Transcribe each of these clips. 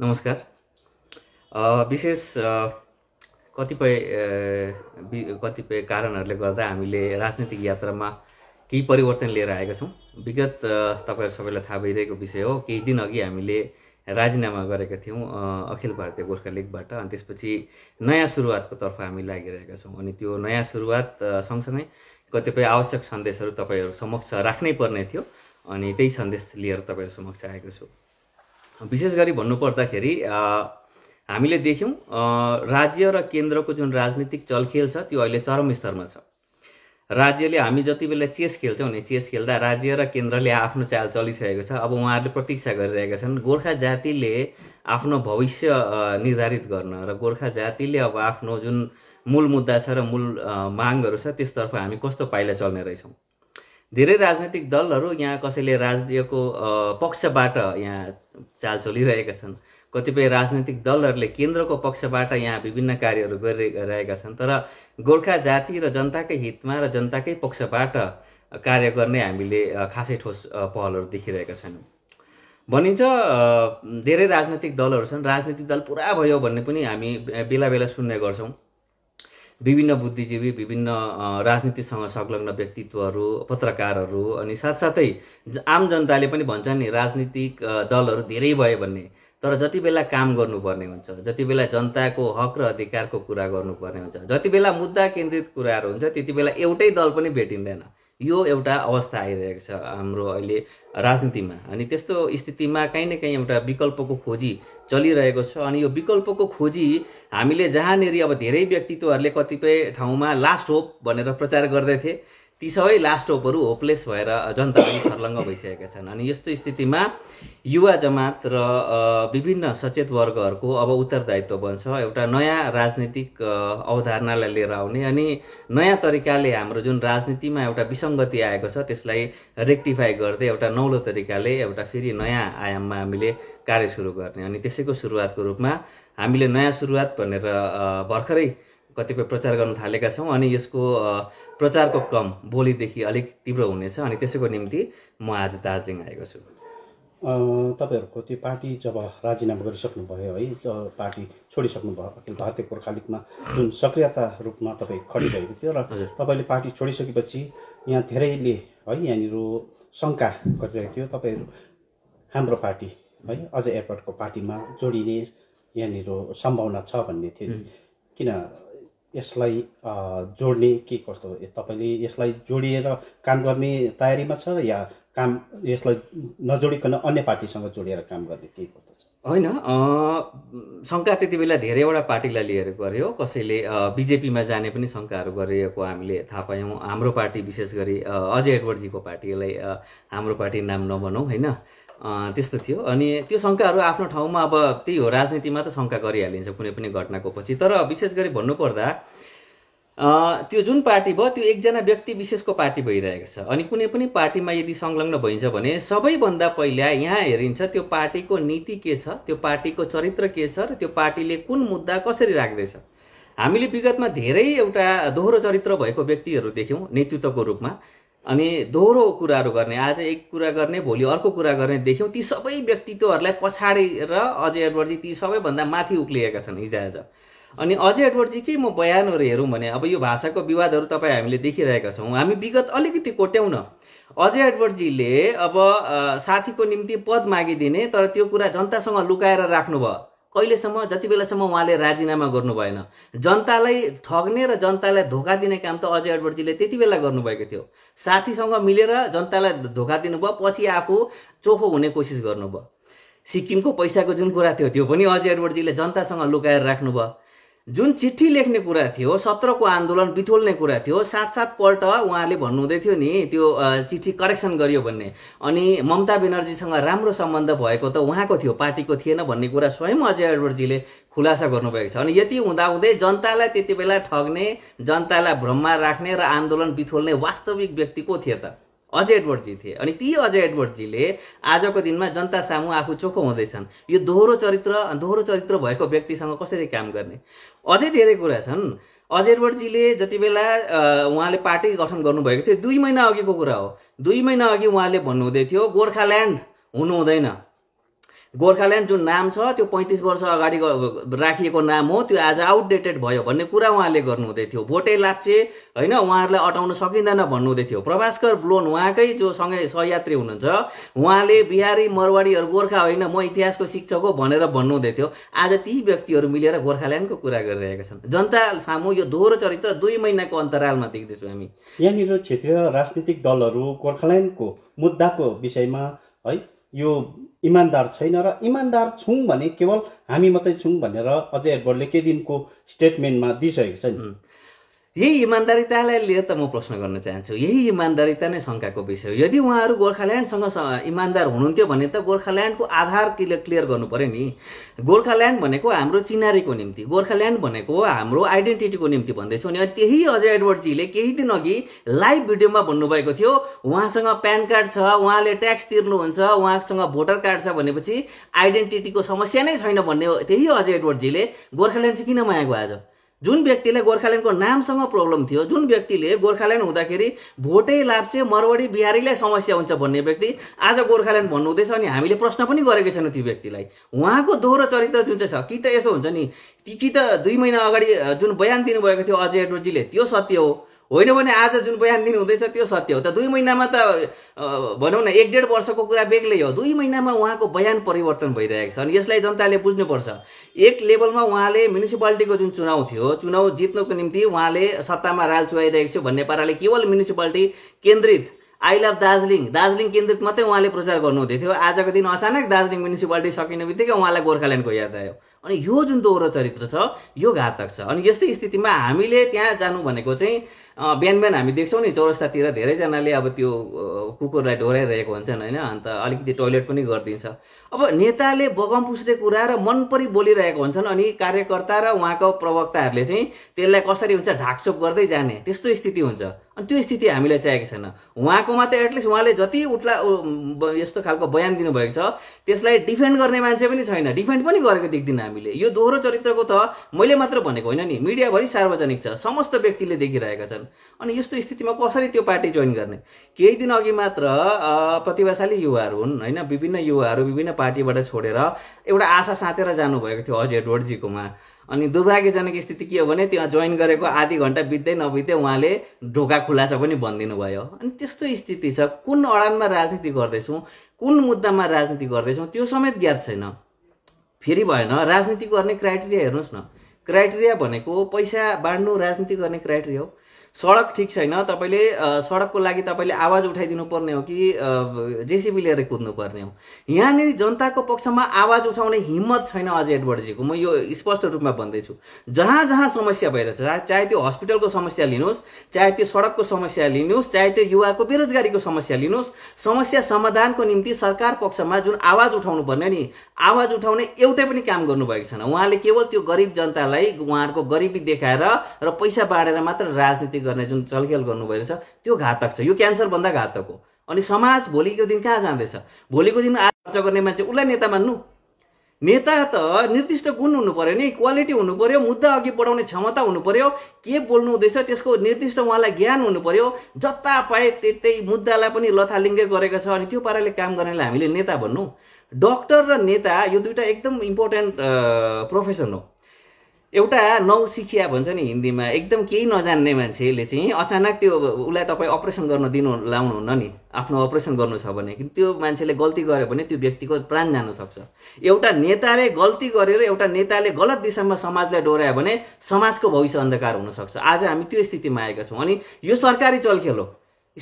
नमस्कार विशेष कतिपय कतिपय कारणहरूले गर्दा हामीले राजनीतिक यात्रामा केही परिवर्तन लिएर आएका छौँ विगत तपाईँहरू सबैलाई थाहा भइरहेको विषय हो केही दिन अघि हामीले राजीनामा गरेका थियौँ अखिल भारतीय गोर्खा लिगबाट अनि त्यसपछि नयाँ सुरुवातको तर्फ हामी लागिरहेका छौँ अनि त्यो नयाँ सुरुवात सँगसँगै कतिपय आवश्यक सन्देशहरू तपाईँहरू समक्ष राख्नै पर्ने थियो अनि त्यही सन्देश लिएर तपाईँहरू समक्ष आएको छु विशेष गरी भन्नुपर्दाखेरि हामीले देख्यौँ राज्य र केन्द्रको जुन राजनीतिक चलखेल छ त्यो अहिले चरम स्तरमा छ राज्यले हामी जति बेला चेस खेल्छौँ नि चेस खेल्दा राज्य र केन्द्रले आफ्नो चाल चलिसकेको छ अब उहाँहरूले प्रतीक्षा गरिरहेका छन् गोर्खा जातिले आफ्नो भविष्य निर्धारित गर्न र गोर्खा जातिले अब आफ्नो जुन मूल मुद्दा छ र मूल मागहरू छ त्यसतर्फ हामी कस्तो पाइला चल्ने रहेछौँ धेरै राजनैतिक दलहरू यहाँ कसैले राज्यको पक्षबाट यहाँ चाल चलिरहेका छन् कतिपय राजनैतिक दलहरूले केन्द्रको पक्षबाट यहाँ विभिन्न कार्यहरू गरिरहेका छन् तर गोर्खा जाति र जनताकै हितमा र जनताकै पक्षबाट कार्य गर्ने हामीले खासै ठोस पहलहरू देखिरहेका छैनौँ भनिन्छ धेरै राजनैतिक दलहरू छन् राजनीतिक दल पुरा भयो भन्ने पनि हामी बेला बेला सुन्ने गर्छौँ विभिन्न बुद्धिजीवी विभिन्न राजनीतिसँग संलग्न व्यक्तित्वहरू पत्रकारहरू अनि साथसाथै आम जनताले पनि भन्छन् नि राजनीतिक दलहरू धेरै भयो भन्ने तर जति बेला काम गर्नुपर्ने हुन्छ जति बेला जनताको हक र अधिकारको कुरा गर्नुपर्ने हुन्छ जति बेला मुद्दा केन्द्रित कुराहरू हुन्छ त्यति बेला एउटै दल पनि भेटिँदैन यो एउटा अवस्था आइरहेको छ हाम्रो अहिले राजनीतिमा अनि त्यस्तो स्थितिमा काहीँ न काहीँ एउटा विकल्पको खोजी चलिरहेको छ अनि यो विकल्पको खोजी हामीले जहाँनेरि अब धेरै व्यक्तित्वहरूले कतिपय ठाउँमा लास्ट होप भनेर प्रचार गर्दै थिए ती सबै लास्ट होपहरू होपलेस भएर जनता पनि सर्लङ्ग भइसकेका छन् अनि यस्तो स्थितिमा युवा जमात र विभिन्न सचेत वर्गहरूको अब उत्तरदायित्व बन्छ एउटा नयाँ राजनीतिक अवधारणालाई लिएर आउने अनि नयाँ तरिकाले हाम्रो जुन राजनीतिमा एउटा विसङ्गति आएको छ त्यसलाई रेक्टिफाई गर्दै एउटा नौलो तरिकाले एउटा फेरि नयाँ आयाममा हामीले कार्य सुरु गर्ने अनि त्यसैको सुरुवातको रूपमा हामीले नयाँ सुरुवात भनेर भर्खरै कतिपय प्रचार गर्न थालेका छौँ अनि यसको प्रचारको क्रम बोलीदेखि अलिक तीव्र हुनेछ अनि त्यसैको निम्ति म आज दार्जिलिङ आएको छु तपाईँहरूको त्यो पार्टी जब राजीनामा गरिसक्नुभयो है पार्टी छोडिसक्नुभयो अखिल भारतीय गोर्खालिगमा जुन सक्रियता रूपमा तपाईँ खडिरहेको थियो र तपाईँले पार्टी छोडिसकेपछि यहाँ धेरैले है यहाँनिर शङ्का गरिरहेको थियो तपाईँहरू हाम्रो पार्टी है अझ एयरपोर्टको पार्टीमा जोडिने यहाँनिर सम्भावना छ भन्ने थियो किन यसलाई जोड्ने के कस्तो तपाईँले यसलाई जोडिएर काम गर्ने तयारीमा छ या काम यसलाई नजोडिकन अन्य पार्टीसँग जोडिएर काम गर्ने के कस्तो होइन शङ्का त्यति बेला धेरैवटा पार्टीलाई लिएर गऱ्यो कसैले बिजेपीमा जाने पनि शङ्काहरू गरिएको हामीले थाहा पायौँ हाम्रो पार्टी विशेष गरी अजय एडवर्डजीको पार्टीलाई हाम्रो पार्टी नाम नभनौँ होइन त्यस्तो थियो अनि त्यो शङ्काहरू आफ्नो ठाउँमा अब त्यही हो राजनीतिमा त शङ्का गरिहालिन्छ कुनै पनि घटनाको पछि तर विशेष गरी भन्नुपर्दा त्यो जुन पार्टी भयो त्यो एकजना व्यक्ति विशेषको पार्टी भइरहेको छ अनि कुनै पनि पार्टीमा यदि संलग्न भइन्छ भने सबैभन्दा पहिला यहाँ हेरिन्छ त्यो पार्टीको नीति के छ त्यो पार्टीको चरित्र के छ र त्यो पार्टीले कुन मुद्दा कसरी राख्दैछ हामीले विगतमा धेरै एउटा दोहोरो चरित्र भएको व्यक्तिहरू देख्यौँ नेतृत्वको रूपमा अनि दोहोरो कुराहरू गर्ने आज एक कुरा गर्ने भोलि अर्को कुरा गर्ने देख्यौँ ती सबै व्यक्तित्वहरूलाई पछाडि र अजय एडवर्जी ती सबैभन्दा माथि उक्लिएका छन् हिजोआज अनि अजय एडवर्डजी के म बयानहरू हेरौँ भने अब यो भाषाको विवादहरू तपाईँ हामीले देखिरहेका छौँ हामी विगत अलिकति कोट्याउन अजय एडवर्डजीले अब साथीको निम्ति पद मागिदिने तर त्यो कुरा जनतासँग लुकाएर राख्नुभयो कहिलेसम्म जति बेलासम्म उहाँले राजीनामा गर्नु भएन जनतालाई ठग्ने र जनतालाई धोका दिने काम त अजय एडवर्डजीले त्यति बेला गर्नुभएको थियो साथीसँग मिलेर जनतालाई धोका दिनुभयो पछि आफू चोखो हुने कोसिस गर्नुभयो सिक्किमको पैसाको जुन कुरा थियो त्यो पनि अजय एडवर्डजीले जनतासँग लुकाएर राख्नुभयो जुन चिठी लेख्ने कुरा थियो सत्रको आन्दोलन बिथोल्ने कुरा थियो सात सातपल्ट उहाँले भन्नुहुँदै थियो नि त्यो चिठी करेक्सन गरियो भन्ने अनि ममता बेनर्जीसँग राम्रो सम्बन्ध भएको त उहाँको थियो पार्टीको थिएन भन्ने कुरा स्वयं अजय एडवर्डजीले खुलासा गर्नुभएको छ अनि यति हुँदाहुँदै जनतालाई त्यति बेला ठग्ने जनतालाई भ्रममा राख्ने र आन्दोलन बिथोल्ने वास्तविक व्यक्ति को थिए त अजय एडवर्डजी थिए अनि ती अजय एडवर्डजीले आजको दिनमा जनता सामु आफू चोखो हुँदैछन् यो दोहोरो चरित्र दोहोरो चरित्र भएको व्यक्तिसँग कसरी काम गर्ने अझै धेरै कुरा छन् अजय एडवर्डजीले जति बेला उहाँले पार्टी गठन गर्नुभएको थियो दुई महिना अघिको कुरा हो दुई महिना अघि उहाँले भन्नुहुँदै थियो गोर्खाल्यान्ड हुनु हुँदैन गोर्खाल्यान्ड जुन नाम छ त्यो पैँतिस वर्ष अगाडि राखिएको नाम हो त्यो आज आउटडेटेड भयो भन्ने कुरा उहाँले गर्नुहुँदै थियो भोटे लाप्चे होइन उहाँहरूलाई अटाउन सकिँदैन भन्नुहुँदै थियो प्रभास्कर ब्लोन उहाँकै जो सँगै सहयात्री हुनुहुन्छ उहाँले बिहारी मरवाडीहरू गोर्खा होइन म इतिहासको शिक्षक हो भनेर भन्नुहुँदै थियो आज ती व्यक्तिहरू मिलेर गोर्खाल्यान्डको कुरा गरिरहेका छन् जनता सामु यो दोहोरो चरित्र दुई महिनाको अन्तरालमा देख्दैछौँ हामी यहाँनिर क्षेत्रीय राजनीतिक दलहरू गोर्खाल्यान्डको मुद्दाको विषयमा है यो इमान्दार छैन र इमान्दार छौँ भने केवल हामी मात्रै छौँ भनेर अजय एडवर्डले केही दिनको स्टेटमेन्टमा दिइसकेको छ नि यही इमान्दारितालाई लिएर त म प्रश्न गर्न चाहन्छु यही इमान्दारिता नै शङ्काको विषय हो यदि उहाँहरू गोर्खाल्यान्डसँग इमान्दार हुनुहुन्थ्यो भने त गोर्खाल्यान्डको आधार क्लियर गर्नु पऱ्यो नि गोर्खाल्यान्ड भनेको हाम्रो चिनारीको निम्ति गोर्खाल्यान्ड भनेको हाम्रो आइडेन्टिटीको निम्ति भन्दैछु अनि त्यही अजय एडवर्डजीले केही दिन अघि लाइभ भिडियोमा भन्नुभएको थियो उहाँसँग प्यान कार्ड छ उहाँले ट्याक्स तिर्नुहुन्छ उहाँसँग भोटर कार्ड छ भनेपछि आइडेन्टिटीको समस्या नै छैन भन्ने त्यही अजय एडवर्डजीले गोर्खाल्यान्ड चाहिँ किन मागेको आज जुन व्यक्तिले गोर्खाल्यान्डको नामसँग प्रब्लम थियो जुन व्यक्तिले गोर्खाल्यान्ड हुँदाखेरि भोटै लाप्चे मरवाडी बिहारीलाई समस्या हुन्छ भन्ने व्यक्ति आज गोर्खाल्यान्ड भन्नुहुँदैछ अनि हामीले प्रश्न पनि गरेका छैनौँ त्यो व्यक्तिलाई उहाँको दोहोरो चरित्र जुन चाहिँ छ कि त यसो हुन्छ नि कि त दुई महिना अगाडि जुन बयान दिनुभएको थियो अजय एडवर्जीले त्यो सत्य हो होइन भने आज जुन बयान दिनुहुँदैछ त्यो सत्य हो त दुई महिनामा त भनौँ न एक डेढ वर्षको कुरा बेग्लै हो दुई महिनामा उहाँको बयान परिवर्तन भइरहेको छ अनि यसलाई जनताले बुझ्नुपर्छ एक लेभलमा उहाँले म्युनिसिपालिटीको जुन चुनाउ थियो चुनाउ जित्नुको निम्ति उहाँले सत्तामा राल चुहाइरहेको छु भन्ने पाराले केवल म्युनिसिपालिटी केन्द्रित आई लभ दार्जिलिङ दार्जिलिङ केन्द्रित मात्रै उहाँले प्रचार गर्नुहुँदै थियो आजको दिन अचानक दार्जिलिङ म्युनिसिपालिटी सकिने बित्तिकै उहाँलाई गोर्खाल्यान्डको याद आयो अनि यो जुन दोहोरो चरित्र छ यो घातक छ अनि यस्तै स्थितिमा हामीले त्यहाँ जानु भनेको चाहिँ बिहान बिहान हामी देख्छौँ नि चौरस्तातिर धेरैजनाले अब त्यो कुकुरलाई डोराइरहेको हुन्छन् होइन अन्त अलिकति टोइलेट पनि गरिदिन्छ अब नेताले बगम पुस्ने कुरा र मनपरी बोलिरहेको हुन्छन् अनि कार्यकर्ता र उहाँको प्रवक्ताहरूले चाहिँ त्यसलाई कसरी हुन्छ ढाकछोप गर्दै जाने त्यस्तो स्थिति हुन्छ अनि त्यो स्थिति हामीलाई चाहिएको छैन उहाँकोमा त एटलिस्ट उहाँले जति उठ्ला यस्तो खालको बयान दिनुभएको छ त्यसलाई डिफेन्ड गर्ने मान्छे पनि छैन डिफेन्ड पनि गरेको देख्दिनँ हामीले यो दोहोरो चरित्रको त मैले मात्र भनेको होइन नि मिडियाभरि सार्वजनिक छ समस्त व्यक्तिले देखिरहेका छन् अनि यस्तो स्थितिमा कसरी त्यो पार्टी जोइन गर्ने केही दिन अघि मात्र प्रतिभाशाली युवाहरू हुन् होइन विभिन्न युवाहरू विभिन्न पार्टीबाट छोडेर एउटा आशा साँचेर जानुभएको थियो हजुर एडवर्डजीकोमा अनि दुर्भाग्यजनक स्थिति के हो भने त्यहाँ जोइन गरेको आधी घन्टा बित्दै नबित्दै उहाँले ढोका खुला छ पनि भनिदिनु भयो अनि त्यस्तो स्थिति छ कुन अडानमा राजनीति गर्दैछौँ कुन मुद्दामा राजनीति गर्दैछौँ त्यो समेत ज्ञात छैन फेरि भएन राजनीति गर्ने क्राइटेरिया हेर्नुहोस् न क्राइटेरिया भनेको पैसा बाँड्नु राजनीति गर्ने क्राइटेरिया हो सडक ठिक छैन तपाईँले सडकको लागि तपाईँले आवाज उठाइदिनु पर्ने हो कि जेसिबी लिएर कुद्नु पर्ने हो यहाँनिर जनताको पक्षमा आवाज उठाउने हिम्मत छैन अजय एडवर्डजीको म यो स्पष्ट रूपमा भन्दैछु जहाँ जहाँ समस्या भइरहेछ चाहे त्यो हस्पिटलको समस्या लिनुहोस् चाहे त्यो सडकको समस्या लिनुहोस् चाहे त्यो युवाको बेरोजगारीको समस्या लिनुहोस् समस्या समाधानको निम्ति सरकार पक्षमा जुन आवाज उठाउनु पर्ने नि आवाज उठाउने एउटै पनि काम गर्नुभएको छैन उहाँले केवल त्यो गरिब जनतालाई उहाँहरूको गरिबी देखाएर र पैसा बाँडेर मात्र राजनीतिक गर्ने जुन चलखेल गर्नुभएको छ त्यो घातक छ यो क्यान्सरभन्दा घातक हो अनि समाज भोलिको दिन कहाँ जाँदैछ भोलिको दिन आज गर्ने मान्छे उसलाई नेता मान्नु नेता त निर्दिष्ट गुण हुनु पऱ्यो नि क्वालिटी हुनु पऱ्यो मुद्दा अघि बढाउने क्षमता हुनु पऱ्यो के बोल्नु हुँदैछ त्यसको निर्दिष्ट उहाँलाई ज्ञान हुनु पऱ्यो जता पाए त्यतै मुद्दालाई पनि लथालिङ्गै गरेको छ अनि त्यो पाराले काम गर्नेलाई हामीले नेता भन्नु डक्टर र नेता यो दुइटा एकदम इम्पोर्टेन्ट प्रोफेसन हो एउटा नौसिखिया भन्छ नि हिन्दीमा एकदम केही नजान्ने मान्छेले चाहिँ अचानक त्यो उसलाई तपाईँ अपरेसन गर्न दिनु लाउनुहुन्न नि आफ्नो अपरेसन गर्नु छ भने किन त्यो मान्छेले गल्ती गर्यो भने त्यो व्यक्तिको प्राण जान सक्छ एउटा नेताले गल्ती गरेर एउटा नेताले गलत दिशामा समाजलाई डोर्यायो भने समाजको भविष्य अन्धकार हुनसक्छ आज हामी त्यो स्थितिमा आएका छौँ अनि यो सरकारी चलखेल हो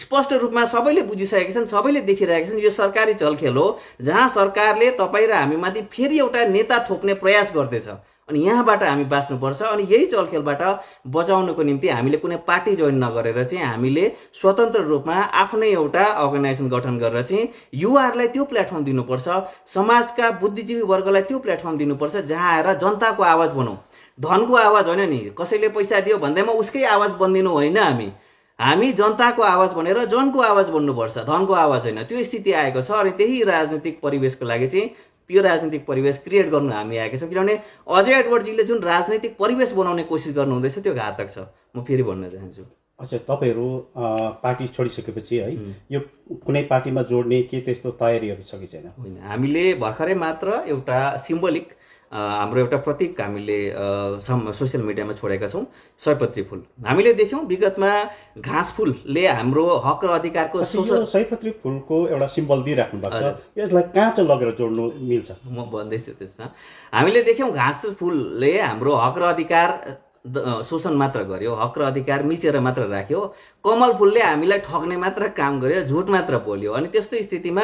स्पष्ट रूपमा सबैले बुझिसकेका छन् सबैले देखिरहेका छन् यो सरकारी चलखेल हो जहाँ सरकारले तपाईँ र हामीमाथि फेरि एउटा नेता थोप्ने प्रयास गर्दैछ अनि यहाँबाट हामी बाँच्नुपर्छ अनि यही चलखेलबाट बचाउनको निम्ति हामीले कुनै पार्टी जोइन नगरेर चाहिँ हामीले स्वतन्त्र रूपमा आफ्नै एउटा अर्गनाइजेसन गठन गरेर चाहिँ युवाहरूलाई त्यो प्लेटफर्म दिनुपर्छ समाजका बुद्धिजीवी वर्गलाई त्यो प्लेटफर्म दिनुपर्छ जहाँ आएर जनताको आवाज बनाऊ धनको आवाज होइन नि कसैले पैसा दियो भन्दैमा उसकै आवाज बनिदिनु होइन हामी हामी जनताको आवाज भनेर जनको आवाज बन्नुपर्छ धनको आवाज होइन त्यो स्थिति आएको छ अनि त्यही राजनीतिक परिवेशको लागि चाहिँ त्यो राजनीतिक परिवेश क्रिएट गर्नु हामी आएका छौँ किनभने अजय एडवर्डजीले जुन राजनैतिक परिवेश बनाउने कोसिस गर्नुहुँदैछ त्यो घातक छ म फेरि भन्न चाहन्छु अच्छा तपाईँहरू पार्टी छोडिसकेपछि है यो कुनै पार्टीमा जोड्ने के त्यस्तो तयारीहरू छ कि छैन होइन हामीले भर्खरै मात्र एउटा सिम्बोलिक हाम्रो एउटा प्रतीक हामीले सोसियल मिडियामा छोडेका छौँ सयपत्री फुल हामीले देख्यौँ विगतमा घाँस फुलले हाम्रो हक र अधिकारको सयपत्री फुलको एउटा सिम्बल दिइराख्नु भएको छ यसलाई कहाँ चाहिँ लगेर जोड्नु मिल्छ म भन्दैछु त्यसमा हामीले देख्यौँ घाँस फुलले हाम्रो हक र अधिकार शोषण मात्र गर्यो हक र अधिकार मिचेर मात्र राख्यो कमल फुलले हामीलाई ठग्ने मात्र काम गर्यो झुट मात्र बोल्यो अनि त्यस्तो स्थितिमा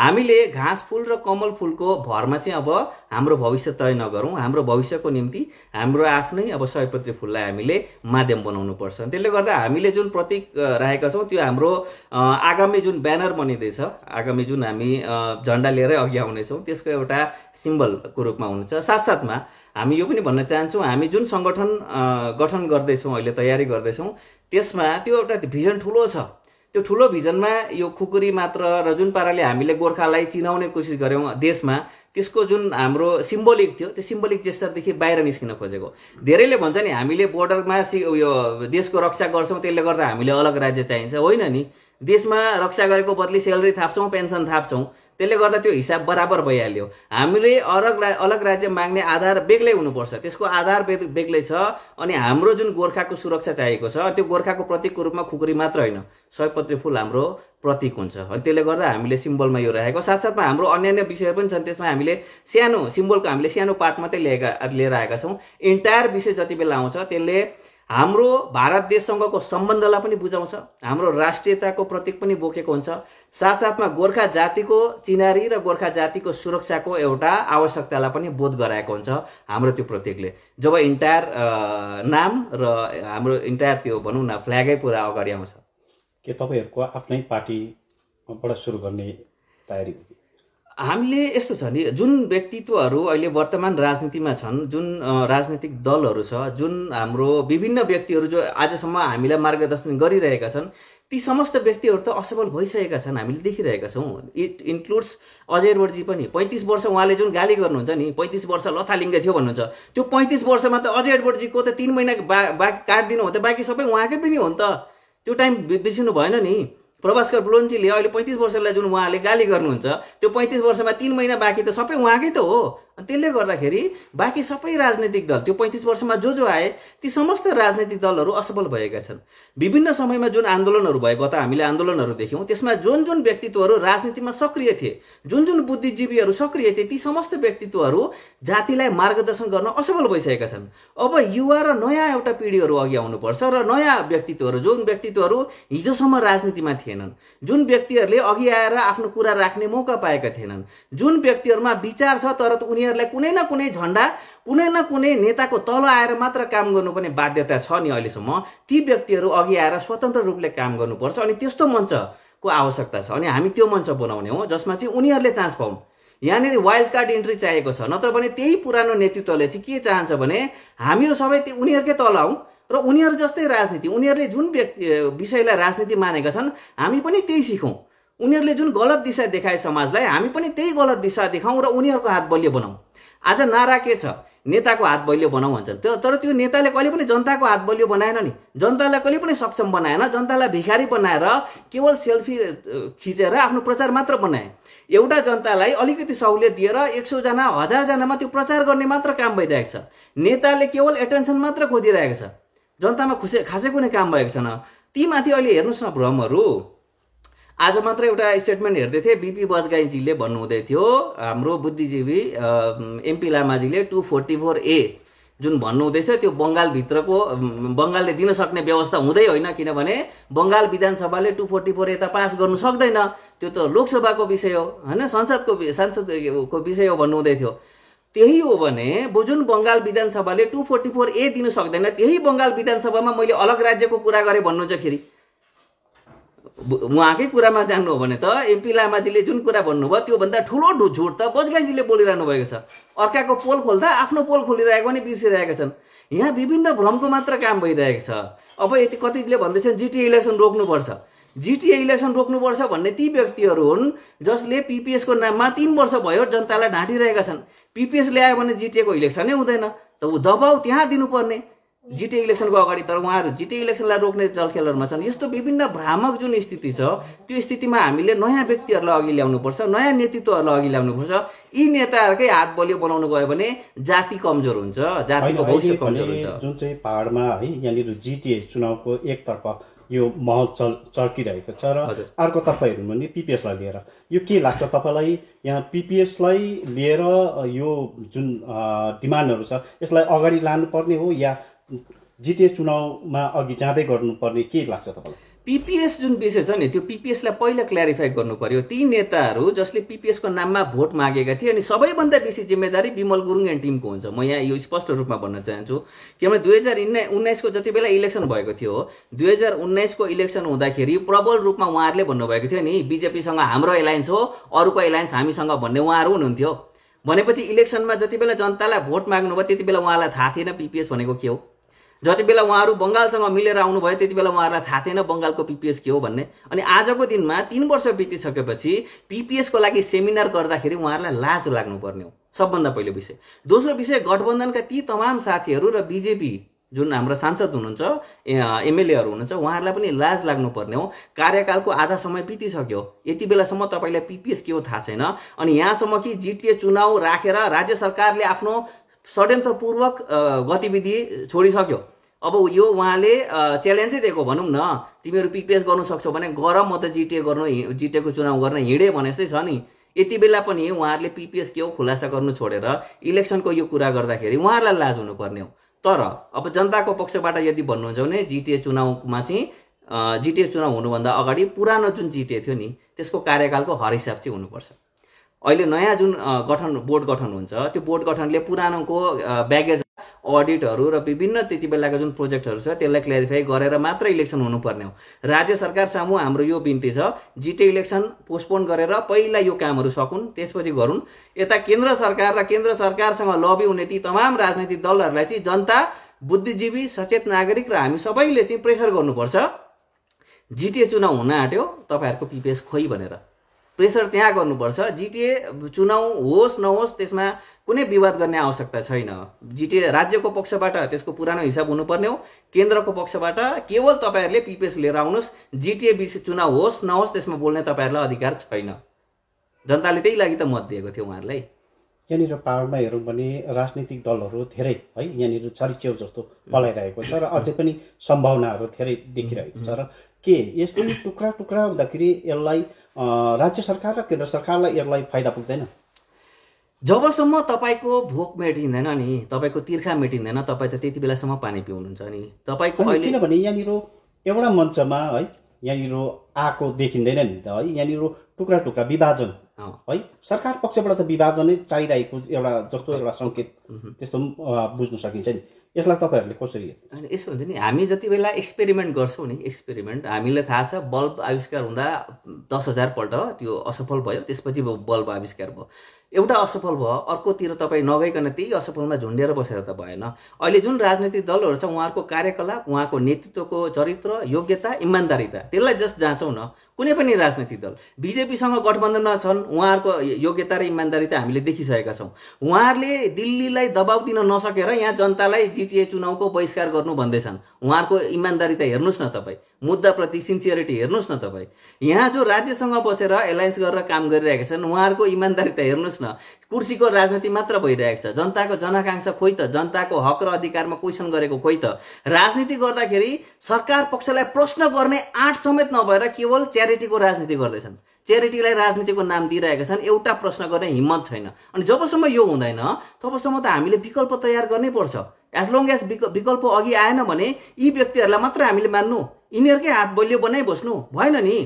हामीले घाँस फुल र कमल फुलको भरमा चाहिँ अब हाम्रो भविष्य तय नगरौँ हाम्रो भविष्यको निम्ति हाम्रो आफ्नै अब सयपत्री फुललाई हामीले माध्यम बनाउनु पर्छ त्यसले गर्दा हामीले जुन प्रतीक राखेका छौँ त्यो हाम्रो आगामी जुन ब्यानर बनिँदैछ आगामी जुन हामी झन्डा लिएरै अघि आउनेछौँ त्यसको एउटा सिम्बलको रूपमा हुनुहुन्छ साथसाथमा हामी यो पनि भन्न चाहन्छौँ हामी जुन सङ्गठन गठन गर्दैछौँ अहिले तयारी गर्दैछौँ त्यसमा त्यो एउटा भिजन ठुलो छ त्यो ठुलो भिजनमा यो खुकुरी मात्र र जुन पाराले हामीले गोर्खालाई चिनाउने कोसिस गऱ्यौँ देशमा त्यसको जुन हाम्रो सिम्बोलिक थियो त्यो सिम्बोलिक जेस्टरदेखि बाहिर निस्किन खोजेको धेरैले भन्छ नि हामीले बोर्डरमा सि उयो देशको रक्षा गर्छौँ त्यसले गर्दा हामीले अलग राज्य चाहिन्छ होइन नि देशमा रक्षा गरेको बदली स्यालेरी थाप्छौँ पेन्सन थाप्छौँ त्यसले गर्दा त्यो हिसाब बराबर भइहाल्यो हामीले अलग रा अलग राज्य माग्ने आधार बेग्लै हुनुपर्छ त्यसको आधार बेग्लै छ अनि हाम्रो जुन गोर्खाको सुरक्षा चाहिएको छ त्यो गोर्खाको प्रतीकको रूपमा खुकुरी मात्र होइन सयपत्री फुल हाम्रो प्रतीक हुन्छ अनि त्यसले गर्दा हामीले सिम्बलमा यो राखेको साथसाथमा हाम्रो अन्यान्य विषय पनि छन् त्यसमा हामीले सानो सिम्बलको हामीले सानो पार्ट मात्रै ल्याएका लिएर आएका छौँ इन्टायर विषय जति बेला आउँछ त्यसले हाम्रो भारत देशसँगको सम्बन्धलाई पनि बुझाउँछ हाम्रो राष्ट्रियताको प्रतीक पनि बोकेको हुन्छ साथसाथमा गोर्खा जातिको चिनारी र गोर्खा जातिको सुरक्षाको एउटा आवश्यकतालाई पनि बोध गराएको हुन्छ हाम्रो त्यो प्रतीकले जब इन्टायर नाम र हाम्रो इन्टायर त्यो भनौँ न फ्ल्यागै पुरा अगाडि आउँछ के तपाईँहरूको आफ्नै पार्टीबाट सुरु गर्ने तयारी हामीले यस्तो छ नि जुन व्यक्तित्वहरू अहिले वर्तमान राजनीतिमा छन् जुन राजनीतिक दलहरू छ जुन हाम्रो विभिन्न व्यक्तिहरू जो आजसम्म हामीलाई मार्गदर्शन गरिरहेका छन् ती समस्त व्यक्तिहरू त असफल भइसकेका छन् हामीले देखिरहेका छौँ इट इन्क्लुड्स अजय रोडजी पनि पैँतिस वर्ष उहाँले जुन गाली गर्नुहुन्छ नि पैँतिस वर्ष लथालिङ्गे थियो भन्नुहुन्छ त्यो पैँतिस वर्षमा त अजय रोडजीको त तिन महिना बा बा काटिदिनु हो त बाँकी सबै उहाँकै पनि हो नि त त्यो टाइम बिर्सिनु भएन नि प्रभास्कर बुलोन्जीले अहिले पैँतिस वर्षलाई जुन उहाँले गाली गर्नुहुन्छ त्यो पैँतिस वर्षमा तिन महिना बाँकी त सबै उहाँकै त हो अनि त्यसले गर्दाखेरि बाँकी सबै राजनैतिक दल त्यो पैँतिस वर्षमा जो जो आए ती समस्त राजनैतिक दलहरू असफल भएका छन् विभिन्न समयमा जुन आन्दोलनहरू भए गत हामीले आन्दोलनहरू देख्यौँ त्यसमा जुन जुन व्यक्तित्वहरू राजनीतिमा सक्रिय थिए जुन जुन बुद्धिजीवीहरू सक्रिय थिए ती समस्त व्यक्तित्वहरू जातिलाई मार्गदर्शन गर्न असफल भइसकेका छन् अब युवा र नयाँ एउटा पिँढीहरू अघि आउनुपर्छ र नयाँ व्यक्तित्वहरू जुन व्यक्तित्वहरू हिजोसम्म राजनीतिमा थिएनन् जुन व्यक्तिहरूले अघि आएर आफ्नो कुरा राख्ने मौका पाएका थिएनन् जुन व्यक्तिहरूमा विचार छ तर उनीहरू उनीहरूलाई कुनै न कुनै झन्डा कुनै न कुनै नेताको तल आएर मात्र काम गर्नुपर्ने बाध्यता छ नि अहिलेसम्म ती व्यक्तिहरू अघि आएर स्वतन्त्र रूपले काम गर्नुपर्छ अनि त्यस्तो मञ्चको आवश्यकता छ अनि हामी त्यो मञ्च बनाउने हो जसमा चाहिँ उनीहरूले चान्स पाउँ यहाँनिर वाइल्ड कार्ड इन्ट्री चाहिएको छ नत्र भने त्यही पुरानो नेतृत्वले चाहिँ के चाहन्छ भने हामीहरू सबै त्यो उनीहरूकै तल आउँ र उनीहरू जस्तै राजनीति उनीहरूले जुन व्यक्ति विषयलाई राजनीति मानेका छन् हामी पनि त्यही सिकौँ उनीहरूले जुन गलत दिशा देखाए समाजलाई हामी पनि त्यही गलत दिशा देखाउँ र उनीहरूको हात बलियो बनाउँ आज नारा के छ नेताको हात बलियो बनाऊ भन्छन् त्यो तर त्यो नेताले कहिले पनि जनताको हात बलियो बनाएन नि जनतालाई कहिले पनि सक्षम बनाएन जनतालाई भिखारी बनाएर केवल सेल्फी खिचेर आफ्नो प्रचार मात्र बनाए एउटा जनतालाई अलिकति सहुलियत दिएर एक सौजना हजारजनामा त्यो प्रचार गर्ने मात्र काम भइरहेको छ नेताले केवल एटेन्सन मात्र खोजिरहेको छ जनतामा खुसे खासै कुनै काम भएको छैन तीमाथि अहिले हेर्नुहोस् न भ्रमहरू आज मात्र एउटा स्टेटमेन्ट हेर्दै थिएँ बिपी बजगाईजीले भन्नुहुँदै थियो हाम्रो बुद्धिजीवी एमपी लामाजीले टु फोर्टी फोर ए जुन भन्नुहुँदैछ त्यो बङ्गालभित्रको बङ्गालले दिन सक्ने व्यवस्था हुँदै होइन किनभने बङ्गाल विधानसभाले टु फोर्टी फोर यता पास गर्नु सक्दैन त्यो त लोकसभाको विषय हो होइन संसदको सांसदको विषय हो भन्नुहुँदै थियो त्यही हो भने जुन बङ्गाल विधानसभाले टु फोर्टी फोर ए दिनु सक्दैन त्यही बङ्गाल विधानसभामा मैले अलग राज्यको कुरा गरेँ भन्नुहुन्छ फेरि उहाँकै कुरामा जान्नु हो भने त एमपी लामाजीले जुन कुरा भन्नुभयो त्योभन्दा ठुलो झुट त बोजगाईजीले बोलिरहनु भएको छ अर्काको पोल खोल्दा आफ्नो पोल खोलिरहेको पनि बिर्सिरहेका छन् यहाँ विभिन्न भ्रमको मात्र काम भइरहेको छ अब यति कतिले भन्दैछन् जिटिए इलेक्सन रोक्नुपर्छ जिटिए इलेक्सन रोक्नुपर्छ भन्ने ती व्यक्तिहरू हुन् जसले पिपिएसको नाममा तिन वर्ष भयो जनतालाई ढाँटिरहेका छन् पिपिएस ल्यायो भने जिटिएको इलेक्सनै हुँदैन त ऊ दबाउ त्यहाँ दिनुपर्ने जिटिए इलेक्सनको अगाडि तर उहाँहरू जिटिए इलेक्सनलाई रोक्ने जलखेलहरूमा छन् यस्तो विभिन्न भ्रामक जुन स्थिति छ त्यो स्थितिमा हामीले नयाँ व्यक्तिहरूलाई अघि ल्याउनुपर्छ नयाँ नेतृत्वहरूलाई अघि ल्याउनुपर्छ यी नेताहरूकै हात बलियो बनाउनु गयो भने जाति कमजोर हुन्छ जातिको भविष्य कमजोर हुन्छ जुन चाहिँ पाहाडमा है यहाँनिर जिटिए चुनावको एकतर्फ यो माहौल चल चर्किरहेको छ र अर्को तपाईँ हेर्नु भने पिपिएसलाई लिएर यो के लाग्छ तपाईँलाई यहाँ पिपिएसलाई लिएर यो जुन डिमान्डहरू छ यसलाई अगाडि लानुपर्ने हो या जिटिए चुनावमा अघि जाँदै गर्नुपर्ने के लाग्छ तपाईँलाई पिपिएस जुन विषय छ नि त्यो पिपिएसलाई पहिला क्ल्यारिफाई गर्नु पर्यो ती नेताहरू जसले पिपिएसको नाममा भोट मागेका थिए अनि सबैभन्दा बेसी जिम्मेदारी विमल गुरुङ एन्ड टिमको हुन्छ म यहाँ यो स्पष्ट रूपमा भन्न चाहन्छु किनभने दुई हजार उन्नाइस उन्नाइसको जति बेला इलेक्सन भएको थियो दुई हजार उन्नाइसको इलेक्सन हुँदाखेरि प्रबल रूपमा उहाँहरूले भन्नुभएको थियो नि बिजेपीसँग हाम्रो एलायन्स हो अरूको एलायन्स हामीसँग भन्ने उहाँहरू हुनुहुन्थ्यो भनेपछि इलेक्सनमा जति बेला जनतालाई भोट माग्नुभयो त्यति बेला उहाँलाई थाहा थिएन पिपिएस भनेको के हो जति बेला उहाँहरू बङ्गालसँग मिलेर आउनुभयो त्यति बेला उहाँहरूलाई थाहा थिएन बङ्गालको पिपिएस के हो भन्ने अनि आजको दिनमा तिन वर्ष बितिसकेपछि पिपिएसको लागि सेमिनार गर्दाखेरि उहाँहरूलाई लाज लाग्नुपर्ने हो सबभन्दा पहिलो विषय दोस्रो विषय गठबन्धनका ती तमाम साथीहरू र बिजेपी जुन हाम्रो सांसद हुनुहुन्छ एमएलएहरू हुनुहुन्छ उहाँहरूलाई पनि लाज लाग्नुपर्ने हो कार्यकालको आधा समय बितिसक्यो यति बेलासम्म तपाईँलाई पिपिएस के हो थाहा छैन अनि यहाँसम्म कि जिटिए चुनाव राखेर राज्य सरकारले आफ्नो षड्यन्त्रपूर्वक गतिविधि छोडिसक्यो अब यो उहाँले च्यालेन्जै दिएको भनौँ न तिमीहरू पिपिएस गर्नु सक्छौ भने गर म त जिटिए गर्नु जिटिएको चुनाव गर्न हिँडेँ भने जस्तै छ नि यति बेला पनि उहाँहरूले पिपिएस के हो खुलासा गर्नु छोडेर इलेक्सनको यो कुरा गर्दाखेरि उहाँहरूलाई लाज हुनुपर्ने हो तर अब जनताको पक्षबाट यदि भन्नुहुन्छ भने जिटिए चुनावमा चाहिँ जिटिए चुनाव हुनुभन्दा अगाडि पुरानो जुन जिटिए थियो नि त्यसको कार्यकालको हर हिसाब चाहिँ हुनुपर्छ अहिले नयाँ जुन गठन बोर्ड गठन हुन्छ त्यो बोर्ड गठनले पुरानोको ब्यागेज अडिटहरू र विभिन्न त्यति बेलाको जुन प्रोजेक्टहरू छ त्यसलाई क्ल्यारिफाई गरेर मात्र इलेक्सन हुनुपर्ने हो राज्य सरकार हाम्रो यो बिन्ती छ जिटे इलेक्सन पोस्टपोन गरेर पहिला यो कामहरू सकुन् त्यसपछि गरून् यता केन्द्र सरकार र केन्द्र सरकारसँग लबी हुने ती तमाम राजनैतिक दलहरूलाई चाहिँ जनता बुद्धिजीवी सचेत नागरिक र हामी सबैले चाहिँ प्रेसर गर्नुपर्छ जिटिए चुनाव हुन आँट्यो तपाईँहरूको पिपिएस खोइ भनेर प्रेसर त्यहाँ गर्नुपर्छ जिटिए चुनाउ होस् नहोस् त्यसमा कुनै विवाद गर्ने आवश्यकता छैन जिटिए राज्यको पक्षबाट त्यसको पुरानो हिसाब हुनुपर्ने हो केन्द्रको पक्षबाट केवल तपाईँहरूले पिपिएस लिएर आउनुहोस् जिटिए बिच चुनाउ होस् नहोस् त्यसमा बोल्ने तपाईँहरूलाई अधिकार छैन जनताले त्यही लागि त मत दिएको थियो उहाँहरूलाई यहाँनिर पाहाडमा हेरौँ भने राजनीतिक दलहरू धेरै है यहाँनिर छरिचेउ जस्तो पलाइरहेको छ र अझै पनि सम्भावनाहरू धेरै देखिरहेको छ र के यसले टुक्रा टुक्रा हुँदाखेरि यसलाई राज्य सरकार र केन्द्र सरकारलाई यसलाई फाइदा पुग्दैन जबसम्म तपाईँको भोक मेटिँदैन नि तपाईँको तिर्खा मेटिँदैन तपाईँ त त्यति बेलासम्म पानी पिउनुहुन्छ नि तपाईँको किनभने यहाँनिर एउटा मञ्चमा है यहाँनिर आएको देखिँदैन नि त है यहाँनिर टुक्रा टुक्रा विभाजन है सरकार पक्षबाट त विभाजनै चाहिरहेको एउटा जस्तो एउटा सङ्केत त्यस्तो बुझ्नु सकिन्छ नि यसलाई तपाईँहरूले कसरी अनि हुन्छ नि हामी जति बेला एक्सपेरिमेन्ट गर्छौँ नि एक्सपेरिमेन्ट हामीलाई थाहा छ बल्ब आविष्कार हुँदा दस हजारपल्ट त्यो असफल भयो त्यसपछि बल्ब आविष्कार भयो एउटा असफल भयो अर्कोतिर तपाईँ नगइकन त्यही असफलमा झुन्डेर बसेर त भएन अहिले जुन राजनैतिक दलहरू छ उहाँहरूको कार्यकलाप उहाँको नेतृत्वको चरित्र योग्यता इमान्दारिता त्यसलाई जस्ट जाँचौँ न कुनै पनि राजनैतिक दल बिजेपीसँग गठबन्धनमा छन् उहाँहरूको योग्यता र इमान्दारी त हामीले देखिसकेका छौँ उहाँहरूले दिल्लीलाई दबाउ दिन नसकेर यहाँ जनतालाई जिटिए चुनावको बहिष्कार गर्नु भन्दैछन् उहाँहरूको इमान्दारी त हेर्नुहोस् न तपाईँ मुद्दाप्रति सिन्सियरिटी हेर्नुहोस् न तपाईँ यहाँ जो राज्यसँग बसेर एलायन्स गरेर काम गरिरहेका छन् उहाँहरूको इमान्दारी त हेर्नुहोस् न कुर्सीको राजनीति मात्र भइरहेको छ जनताको जनाकाङ्क्षा खोइ त जनताको हक र अधिकारमा क्वेसन गरेको खोइ त राजनीति गर्दाखेरि सरकार पक्षलाई प्रश्न गर्ने आँट समेत नभएर केवल च्यारिटीको राजनीति गर्दैछन् च्यारिटीलाई राजनीतिको नाम दिइरहेका छन् एउटा प्रश्न गर्ने हिम्मत छैन अनि जबसम्म यो हुँदैन तबसम्म त हामीले विकल्प तयार गर्नै पर्छ एज लङ एज विकल्प अघि आएन भने यी व्यक्तिहरूलाई मात्र हामीले मान्नु यिनीहरूकै हात बलियो बनाइबस्नु भएन नि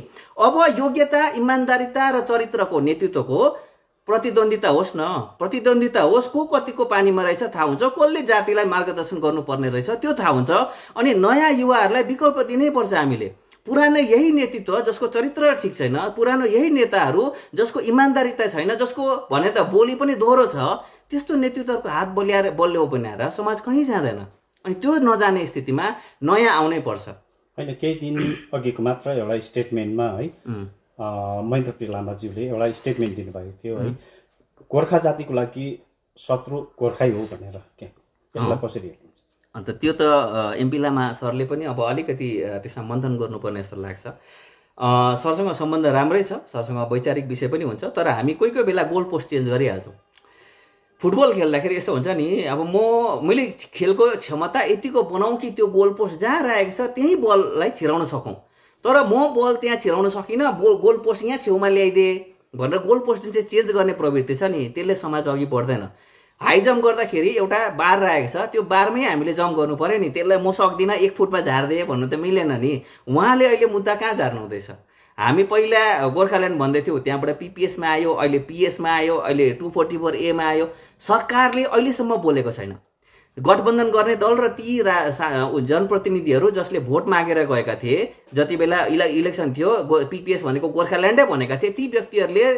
अब योग्यता इमान्दारिता र चरित्रको नेतृत्वको प्रतिद्वन्दिता होस् न प्रतिद्वन्दिता होस् को कतिको पानीमा रहेछ थाहा हुन्छ कसले जातिलाई मार्गदर्शन गर्नुपर्ने रहेछ त्यो थाहा हुन्छ अनि नयाँ युवाहरूलाई विकल्प दिनै पर्छ हामीले पुरानो यही नेतृत्व जसको चरित्र ठिक छैन पुरानो यही नेताहरू जसको इमान्दारिता छैन जसको भने त बोली पनि दोहोरो छ त्यस्तो नेतृत्वको हात बोल्याएर बलियो बनाएर समाज कहीँ जाँदैन अनि त्यो नजाने स्थितिमा नयाँ आउनै पर्छ होइन केही दिन अघिको मात्र एउटा स्टेटमेन्टमा है महेन्द्र पी लामाज्यूले एउटा स्टेटमेन्ट दिनुभएको थियो है गोर्खा जातिको लागि शत्रु गोर्खै हो भनेर के त्यसलाई कसरी हेर्नुहुन्छ अन्त त्यो त एमपी लामा सरले पनि अब अलिकति त्यसमा मन्थन गर्नुपर्ने जस्तो लाग्छ सरसँग सम्बन्ध राम्रै छ सरसँग वैचारिक विषय पनि हुन्छ तर हामी कोही कोही बेला गोल पोस्ट चेन्ज गरिहाल्छौँ फुटबल खेल्दाखेरि यस्तो हुन्छ नि अब म मैले खेलको क्षमता यतिको बनाऊँ कि त्यो गोल पोस्ट जहाँ राखेको छ त्यहीँ बललाई छिराउन सकौँ तर म बल त्यहाँ छिराउन सकिनँ बोल गोल पोस्ट यहाँ छेउमा ल्याइदिएँ भनेर गोल पोस्ट जुन चाहिँ चेन्ज गर्ने प्रवृत्ति छ नि त्यसले समाज अघि बढ्दैन हाई जम्प गर्दाखेरि एउटा बार राखेको छ त्यो बारमै हामीले जम्प गर्नु पऱ्यो नि त्यसलाई म सक्दिनँ एक फुटमा झारिदिएँ भन्नु त मिलेन नि उहाँले अहिले मुद्दा कहाँ झार्नु हुँदैछ हामी पहिला गोर्खाल्यान्ड भन्दै थियौँ त्यहाँबाट पिपिएसमा आयो अहिले पिएसमा आयो अहिले टु फोर्टी फोर एमा आयो सरकारले अहिलेसम्म बोलेको छैन गठबन्धन गर्ने दल र ती रा जनप्रतिनिधिहरू जसले भोट मागेर गएका थिए जति बेला इले इलेक्सन थियो गो पिपिएस भनेको गोर्खाल्यान्डै भनेका थिए ती व्यक्तिहरूले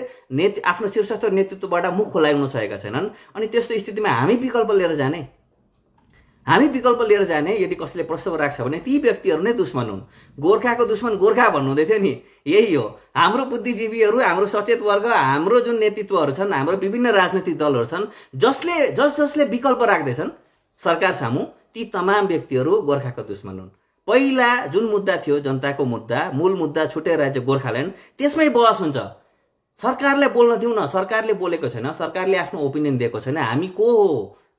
नेत आफ्नो शीर्षस्थ नेतृत्वबाट मुख खोलाउन सकेका छैनन् अनि त्यस्तो स्थितिमा हामी विकल्प लिएर जाने हामी विकल्प लिएर जाने यदि कसैले प्रस्ताव राख्छ भने ती व्यक्तिहरू नै दुश्मन हुन् गोर्खाको दुश्मन गोर्खा भन्नुहुँदै थियो नि यही हो हाम्रो बुद्धिजीवीहरू हाम्रो सचेत वर्ग हाम्रो जुन नेतृत्वहरू छन् हाम्रो विभिन्न राजनैतिक दलहरू छन् जसले जस जसले विकल्प राख्दैछन् सरकार सामु ती तमाम व्यक्तिहरू गोर्खाको दुश्मन हुन् पहिला जुन मुद्दा थियो जनताको मुद्दा मूल मुद्दा छुट्टै राज्य गोर्खाल्यान्ड त्यसमै बहस हुन्छ सरकारले बोल्न दिउँ न सरकारले बोलेको छैन सरकारले आफ्नो ओपिनियन दिएको छैन हामी को हो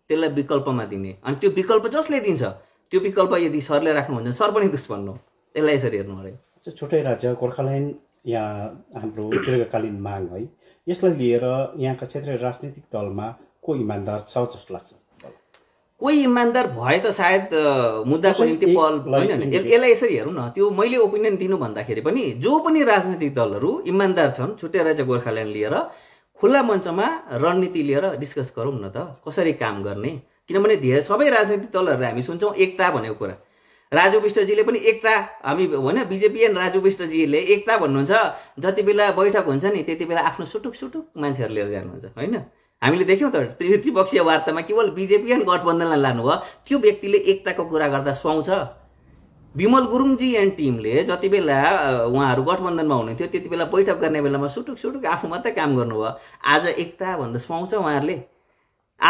त्यसलाई विकल्पमा दिने अनि त्यो विकल्प जसले दिन्छ त्यो विकल्प यदि सरले राख्नु भन्छ सर पनि दुष्पन्न हो त्यसलाई यसरी हेर्नु अरे छुट्टै राज्य गोर्खाल्यान्ड यहाँ हाम्रो दीर्घकालीन माग है यसलाई लिएर यहाँका क्षेत्रीय राजनीतिक दलमा को इमान्दार छ जस्तो लाग्छ कोही इमान्दार भए त सायद मुद्दाको निम्ति पहल होइन यसलाई यसरी हेरौँ न त्यो मैले ओपिनियन दिनु भन्दाखेरि पनि जो पनि राजनैतिक दलहरू इमान्दार छन् छुट्टै राज्य गोर्खाल्यान्ड लिएर खुल्ला मञ्चमा रणनीति लिएर डिस्कस गरौँ न त कसरी काम गर्ने किनभने धेरै सबै राजनीतिक दलहरू हामी सुन्छौँ एकता भनेको कुरा राजु विष्टजीले पनि एकता हामी होइन बिजेपी एन्ड राजु विष्टजीले एकता भन्नुहुन्छ जति बेला बैठक हुन्छ नि त्यति बेला आफ्नो सुटुक सुटुक मान्छेहरू लिएर जानुहुन्छ होइन हामीले देख्यौँ त त्रिपक्षीय वार्तामा केवल बिजेपी एन्ड गठबन्धनलाई लानुभयो त्यो व्यक्तिले एकताको कुरा गर्दा सुहाउँछ विमल गुरुङजी एन्ड टिमले जति बेला उहाँहरू गठबन्धनमा हुनुहुन्थ्यो त्यति बेला बैठक गर्ने बेलामा सुटुक सुटुक आफू मात्रै काम गर्नुभयो आज एकता भन्दा सुहाउँछ उहाँहरूले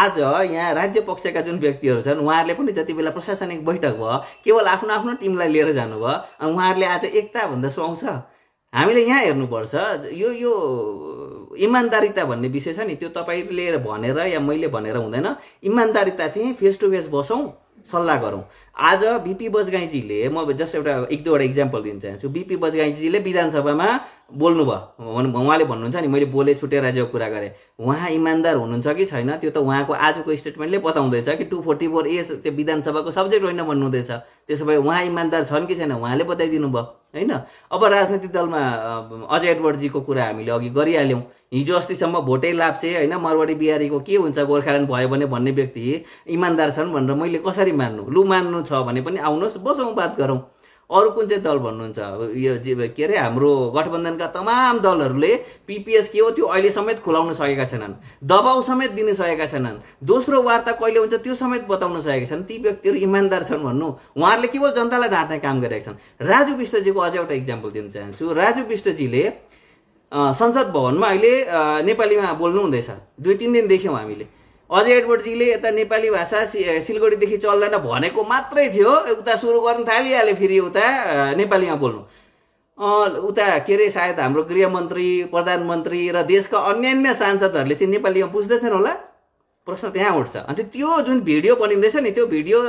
आज यहाँ राज्य पक्षका जुन व्यक्तिहरू छन् उहाँहरूले पनि जति बेला प्रशासनिक बैठक भयो केवल आफ्नो आफ्नो टिमलाई लिएर जानुभयो अनि उहाँहरूले आज एकता भन्दा सुहाउँछ हामीले यहाँ हेर्नुपर्छ यो यो इमान्दारिता भन्ने विषय छ नि त्यो तपाईँले भनेर या मैले भनेर हुँदैन इमान्दारिता चाहिँ फेस टु फेस बसौँ सल्लाह गरौँ आज बिपी बजगाईजीले म जस्ट एउटा एक दुईवटा इक्जाम्पल दिन चाहन्छु बिपी बजगाईजीले विधानसभामा बोल्नुभयो उहाँले भन्नुहुन्छ नि मैले बोले छुट्टै राज्यको कुरा गरेँ उहाँ इमान्दार हुनुहुन्छ कि छैन त्यो त उहाँको आजको स्टेटमेन्टले बताउँदैछ कि टु फोर्टी फोर ए त्यो विधानसभाको सब्जेक्ट होइन भन्नुहुँदैछ त्यसो भए उहाँ इमान्दार छन् कि छैन उहाँले बताइदिनु भयो होइन अब राजनीतिक दलमा अजय एडवर्डजीको कुरा हामीले अघि गरिहाल्यौँ हिजो अस्तिसम्म भोटै लाप्चे होइन मरवाडी बिहारीको के हुन्छ गोर्खाल्यान्ड भयो भने भन्ने व्यक्ति इमान्दार छन् भनेर मैले कसरी मान्नु लु मान्नु छ भने पनि आउनुहोस् बसौँ बात गरौँ अरू कुन चाहिँ दल भन्नुहुन्छ यो के अरे हाम्रो गठबन्धनका तमाम दलहरूले पिपिएस के हो त्यो अहिले समेत खुलाउन सकेका छैनन् दबाउ समेत दिन सकेका छैनन् दोस्रो वार्ता कहिले हुन्छ त्यो समेत बताउन सकेका छन् ती व्यक्तिहरू इमान्दार छन् भन्नु उहाँहरूले केवल जनतालाई ढाँट्ने काम गरेका छन् राजु विष्टजीको अझ एउटा इक्जाम्पल दिन चाहन्छु राजु विष्टजीले संसद भवनमा अहिले नेपालीमा बोल्नु हुँदैछ दुई तिन दिन देख्यौँ हामीले अजय एडवर्डजीले यता नेपाली भाषा सिलगढीदेखि चल्दैन भनेको मात्रै थियो उता सुरु गर्न थालिहाल्यो फेरि उता नेपालीमा बोल्नु उता के अरे सायद हाम्रो गृहमन्त्री प्रधानमन्त्री र देशका अन्यान्य सांसदहरूले चाहिँ नेपालीमा बुझ्दैछन् होला प्रश्न त्यहाँ उठ्छ अन्त त्यो जुन भिडियो बनिँदैछ नि त्यो भिडियो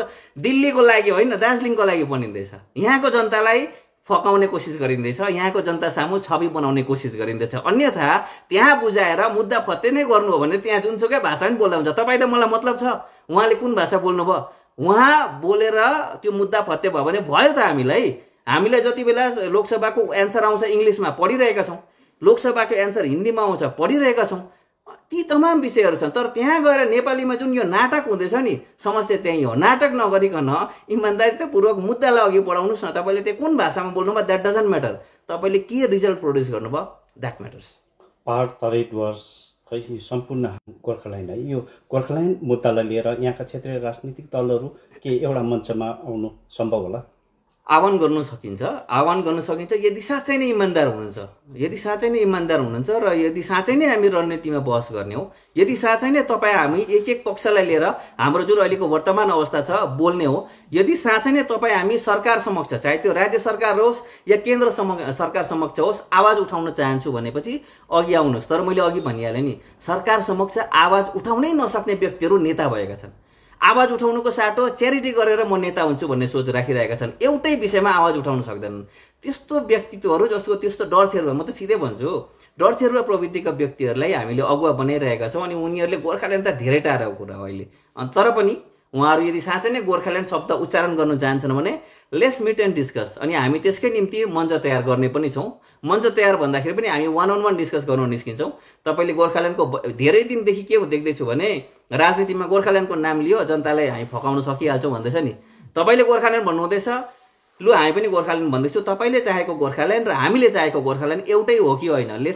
दिल्लीको लागि होइन दार्जिलिङको लागि बनिँदैछ यहाँको जनतालाई फकाउने कोसिस गरिँदैछ यहाँको जनता सामु छवि बनाउने कोसिस गरिँदैछ अन्यथा त्यहाँ बुझाएर मुद्दा फते नै गर्नु हो भने त्यहाँ जुनसुकै भाषा पनि बोल्दा हुन्छ तपाईँले मलाई मतलब छ उहाँले कुन भाषा बोल्नु भयो उहाँ बोलेर त्यो मुद्दा फते भयो भने भयो त हामीलाई हामीलाई जति बेला लोकसभाको एन्सर आउँछ इङ्ग्लिसमा पढिरहेका छौँ लोकसभाको एन्सर हिन्दीमा आउँछ पढिरहेका छौँ ती तमाम विषयहरू छन् तर त्यहाँ गएर नेपालीमा जुन यो नाटक हुँदैछ नि समस्या त्यहीँ हो नाटक नगरिकन इमान्दारितापूर्वक मुद्दालाई अघि बढाउनुहोस् न तपाईँले त्यो कुन भाषामा बोल्नुभयो द्याट डजन्ट म्याटर तपाईँले के रिजल्ट प्रड्युस गर्नुभयो द्याट म्याटर्स पाहाड तराई डुवर्स खै सम्पूर्ण गोर्खाल्यान्ड है यो गोर्खाल्यान्ड मुद्दालाई लिएर यहाँका क्षेत्रीय राजनीतिक दलहरू के एउटा मञ्चमा आउनु सम्भव होला आह्वान गर्नु सकिन्छ आह्वान गर्न सकिन्छ यदि साँच्चै नै इमान्दार हुनुहुन्छ यदि साँच्चै नै इमान्दार हुनुहुन्छ र यदि साँच्चै नै हामी रणनीतिमा बहस गर्ने हो यदि साँच्चै नै तपाईँ हामी एक एक पक्षलाई लिएर हाम्रो जुन अहिलेको वर्तमान अवस्था छ बोल्ने हो यदि साँच्चै नै तपाईँ हामी सरकार समक्ष चाहे त्यो राज्य सरकार होस् या केन्द्र सरकार समक्ष होस् आवाज उठाउन चाहन्छु भनेपछि अघि आउनुहोस् तर मैले अघि भनिहालेँ नि सरकार समक्ष आवाज उठाउनै नसक्ने व्यक्तिहरू नेता भएका छन् आवाज उठाउनुको साटो च्यारिटी गरेर म नेता हुन्छु भन्ने सोच राखिरहेका छन् एउटै विषयमा आवाज उठाउन सक्दैनन् त्यस्तो व्यक्तित्वहरू जसको त्यस्तो डर छेरुवा म त सिधै भन्छु डर छेरुवा प्रवृत्तिका व्यक्तिहरूलाई हामीले अगुवा बनाइरहेका छौँ अनि उनीहरूले गोर्खाल्यान्ड त धेरै टाढाको कुरा हो अहिले तर पनि उहाँहरू यदि साँच्चै नै गोर्खाल्यान्ड शब्द उच्चारण गर्न चाहन्छन् भने लेस मिट एन्ड डिस्कस अनि हामी त्यसकै निम्ति मञ्च तयार गर्ने पनि छौँ मञ्च तयार भन्दाखेरि पनि हामी वान अन वान डिस्कस गर्नु निस्किन्छौँ तपाईँले गोर्खाल्यान्डको धेरै दिनदेखि के देख्दैछु भने राजनीतिमा गोर्खाल्यान्डको नाम लियो जनतालाई हामी फकाउन सकिहाल्छौँ भन्दैछ नि तपाईँले गोर्खाल्यान्ड भन्नुहुँदैछ लु हामी पनि गोर्खाल्यान्ड भन्दैछु तपाईँले चाहेको गोर्खाल्यान्ड र हामीले चाहेको गोर्खाल्यान्ड एउटै हो कि होइन लेट्स